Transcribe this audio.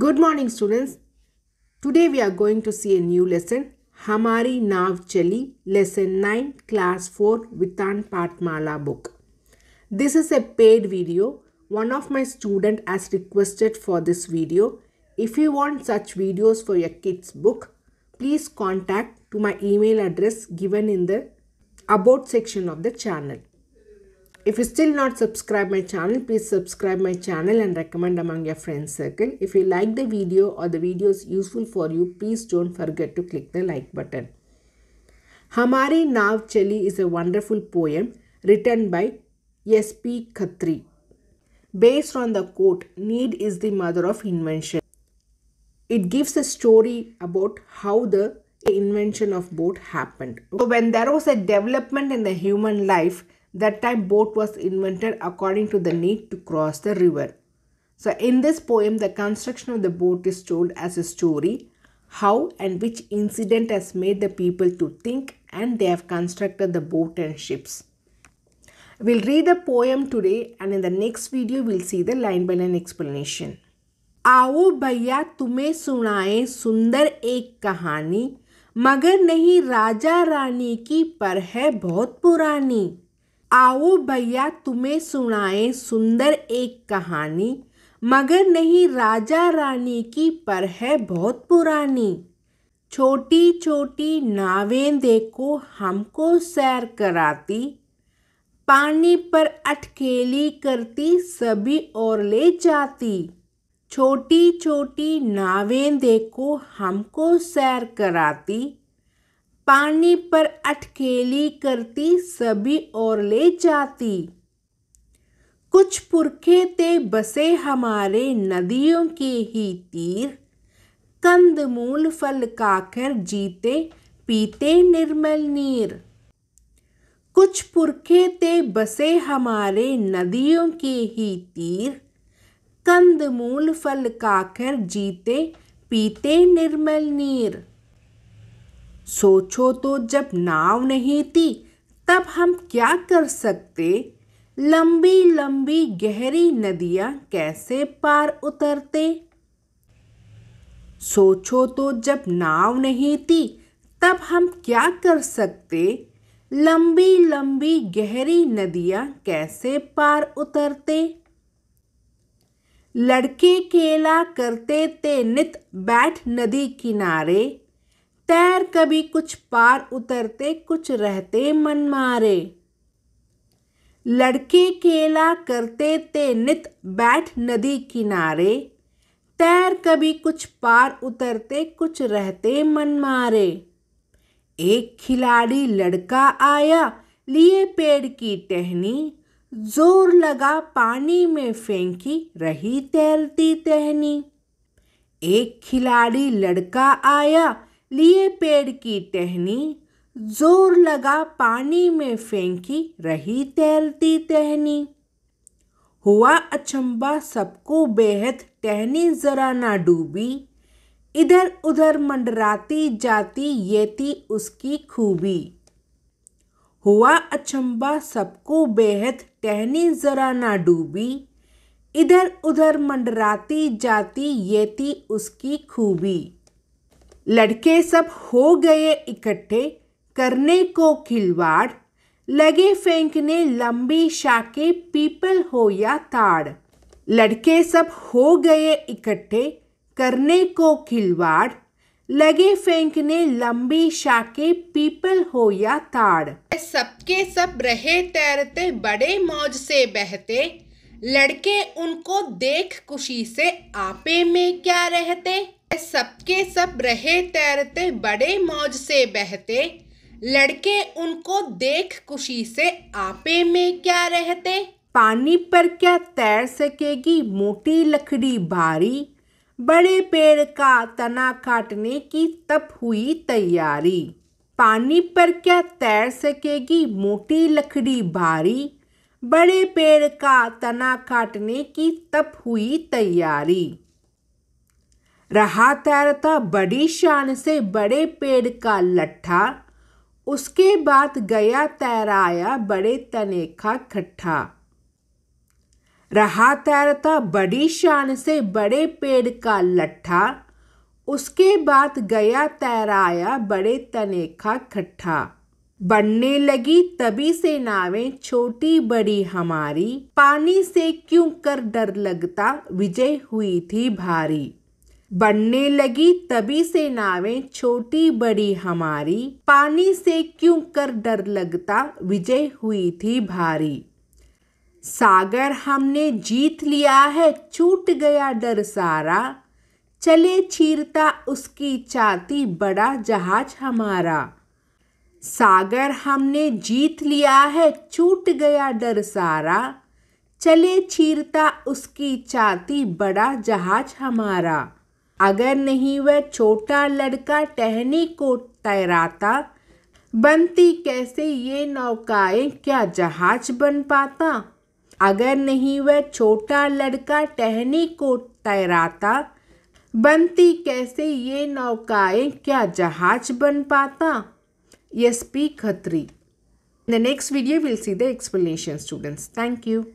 Good morning students. Today we are going to see a new lesson. Hamari Nav Chali, Lesson 9, Class 4, Vitan Patmala book. This is a paid video. One of my students has requested for this video. If you want such videos for your kids book, please contact to my email address given in the about section of the channel. If you still not subscribe my channel, please subscribe my channel and recommend among your friends circle. If you like the video or the video is useful for you, please don't forget to click the like button. Hamari Nav Chali is a wonderful poem written by S.P. Khatri. Based on the quote, need is the mother of invention. It gives a story about how the invention of boat happened. So when there was a development in the human life, that time boat was invented according to the need to cross the river. So in this poem the construction of the boat is told as a story how and which incident has made the people to think and they have constructed the boat and ships. We'll read the poem today and in the next video we'll see the line by line explanation. आओ भैया तुम्हें सुनाए सुंदर एक कहानी मगर नहीं राजा रानी की पर है बहुत पुरानी आओ भैया तुम्हें सुनाए सुंदर एक कहानी मगर नहीं राजा रानी की पर है बहुत पुरानी छोटी छोटी नावें देखो हमको सैर कराती पानी पर अटकेली करती सभी और ले जाती छोटी छोटी नावें देखो हमको सैर कराती पानी पर अटकेली करती सभी और ले जाती कुछ पुरखे ते बसे हमारे नदियों के ही तीर कंदमूल फल काकर जीते पीते निर्मल नीर कुछ पुरखे ते बसे हमारे नदियों के ही तीर कंदमूल फल काकर जीते पीते निर्मल नीर सोचो तो जब नाव नहीं थी तब हम क्या कर सकते लंबी लंबी गहरी नदियाँ कैसे पार उतरते सोचो तो जब नाव नहीं थी तब हम क्या कर सकते लंबी लंबी गहरी नदियाँ कैसे पार उतरते लड़के केला करते थे नित बैठ नदी किनारे तैर कभी कुछ पार उतरते कुछ रहते मन मारे लड़के खेला करते ते नित बैठ नदी किनारे तैर कभी कुछ पार उतरते कुछ रहते मन मारे एक खिलाड़ी लड़का आया लिए पेड़ की टहनी जोर लगा पानी में फेंकी रही तैरती टहनी एक खिलाड़ी लड़का आया लिए पेड़ की टहनी जोर लगा पानी में फेंकी रही तैरती टहनी हुआ अचंबा सबको बेहद टहनी जरा ना डूबी इधर उधर मंडराती जाती ये थी उसकी खूबी हुआ अचंबा सबको बेहद टहनी जरा ना डूबी इधर उधर मंडराती जाती ये थी उसकी खूबी लड़के सब हो गए इकट्ठे करने को खिलवाड़ लगे फेंकने लंबी शाके पीपल हो या ताड़ लड़के सब हो गए इकट्ठे करने को खिलवाड़ लगे फेंकने लंबी शाके पीपल हो या ताड़ सबके सब रहे तैरते बड़े मौज से बहते लड़के उनको देख खुशी से आपे में क्या रहते सबके सब रहे तैरते बड़े मौज से बहते लड़के उनको देख खुशी से आपे में क्या रहते पानी पर क्या तैर सकेगी मोटी लकड़ी भारी बड़े पेड़ का तना काटने की तप हुई तैयारी पानी पर क्या तैर सकेगी मोटी लकड़ी भारी बड़े पेड़ का तना काटने की तप हुई तैयारी रहा तैरता बड़ी शान से बड़े पेड़ का लट्ठा उसके बाद गया तैराया बड़े तने का खट्ठा रहा तैरता बड़ी शान से बड़े पेड़ का लट्ठा उसके बाद गया तैराया बड़े तने का खट्ठा बढ़ने लगी तभी से नावें छोटी बड़ी हमारी पानी से क्यों कर डर लगता विजय हुई थी भारी बढ़ने लगी तभी से नावें छोटी बड़ी हमारी पानी से क्यों कर डर लगता विजय हुई थी भारी सागर हमने जीत लिया है छूट गया डर सारा चले चीरता उसकी चाती बड़ा जहाज हमारा सागर हमने जीत लिया है छूट गया डर सारा चले चीरता उसकी छाती बड़ा जहाज हमारा अगर नहीं वह छोटा लड़का टहनी को तैराता बनती कैसे ये नौकाएं क्या जहाज बन पाता अगर नहीं वह छोटा लड़का टहनी को तैराता बनती कैसे ये नौकाएं क्या जहाज बन पाता S.P. Khatri. In the next video, we'll see the explanation students. Thank you.